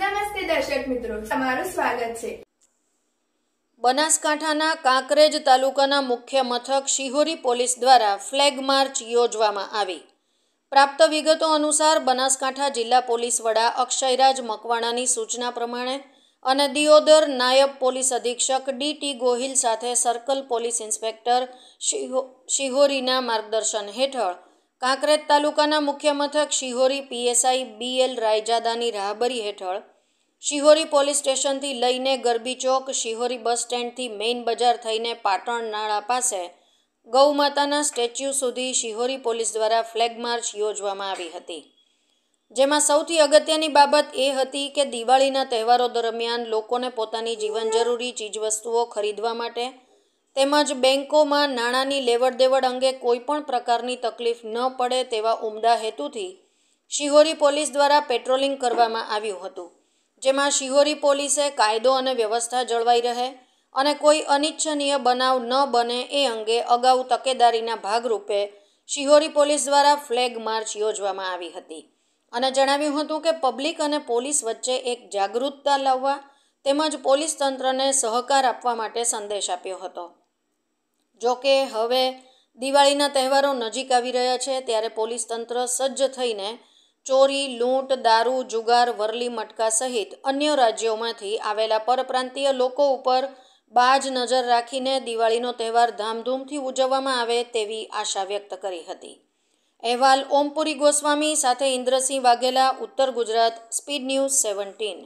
નમસ્તે દર્શક મિત્રો તમારું સ્વાગત છે બનાસકાંઠાના કાંકરેજ તાલુકાના મુખ્ય મથક શિહોરી પોલીસ દ્વારા ફ્લેગ માર્ચ યોજવામાં આવી પ્રાપ્ત વિગતો અનુસાર બનાસકાંઠા જિલ્લા પોલીસ વડા અક્ષયરાજ મકવાણાની સૂચના પ્રમાણે અને દિયોદર નાયબ પોલીસ અધિક્ષક ડી ટી ગોહિલ સાથે સર્કલ પોલીસ ઇન્સ્પેક્ટર શિહોરીના માર્ગદર્શન હેઠળ કાંકરેજ તાલુકાના મુખ્ય મથક શિહોરી પીએસઆઈ બીએલ રાયજાદાની રાહબરી હેઠળ શિહોરી પોલીસ સ્ટેશનથી લઈને ગરબી ચોક શિહોરી બસ સ્ટેન્ડથી મેઇન બજાર થઈને પાટણ નાળા પાસે ગૌમાતાના સ્ટેચ્યુ સુધી શિહોરી પોલીસ દ્વારા ફ્લેગ માર્ચ યોજવામાં આવી હતી જેમાં સૌથી અગત્યની બાબત એ હતી કે દિવાળીના તહેવારો દરમિયાન લોકોને પોતાની જીવન જરૂરી ચીજવસ્તુઓ ખરીદવા માટે તેમજ બેન્કોમાં નાણાંની લેવડ દેવડ અંગે કોઈપણ પ્રકારની તકલીફ ન પડે તેવા ઉમદા હેતુથી શિહોરી પોલીસ દ્વારા પેટ્રોલિંગ કરવામાં આવ્યું હતું જેમાં શિહોરી પોલીસે કાયદો અને વ્યવસ્થા જળવાઈ રહે અને કોઈ અનિચ્છનીય બનાવ ન બને એ અંગે અગાઉ તકેદારીના ભાગરૂપે શિહોરી પોલીસ દ્વારા ફ્લેગ માર્ચ યોજવામાં આવી હતી અને જણાવ્યું હતું કે પબ્લિક અને પોલીસ વચ્ચે એક જાગૃતતા લાવવા તેમજ પોલીસ તંત્રને સહકાર આપવા માટે સંદેશ આપ્યો હતો જોકે હવે દિવાળીના તહેવારો નજીક આવી રહ્યા છે ત્યારે પોલીસ તંત્ર સજ્જ થઈને ચોરી લૂંટ દારૂ જુગાર વરલી મટકા સહિત અન્ય રાજ્યોમાંથી આવેલા પરપ્રાંતીય લોકો ઉપર બાજ નજર રાખીને દિવાળીનો તહેવાર ધામધૂમથી ઉજવવામાં આવે તેવી આશા વ્યક્ત કરી હતી અહેવાલ ઓમપુરી ગોસ્વામી સાથે ઇન્દ્રસિંહ વાઘેલા ઉત્તર ગુજરાત સ્પીડ ન્યૂઝ સેવન્ટીન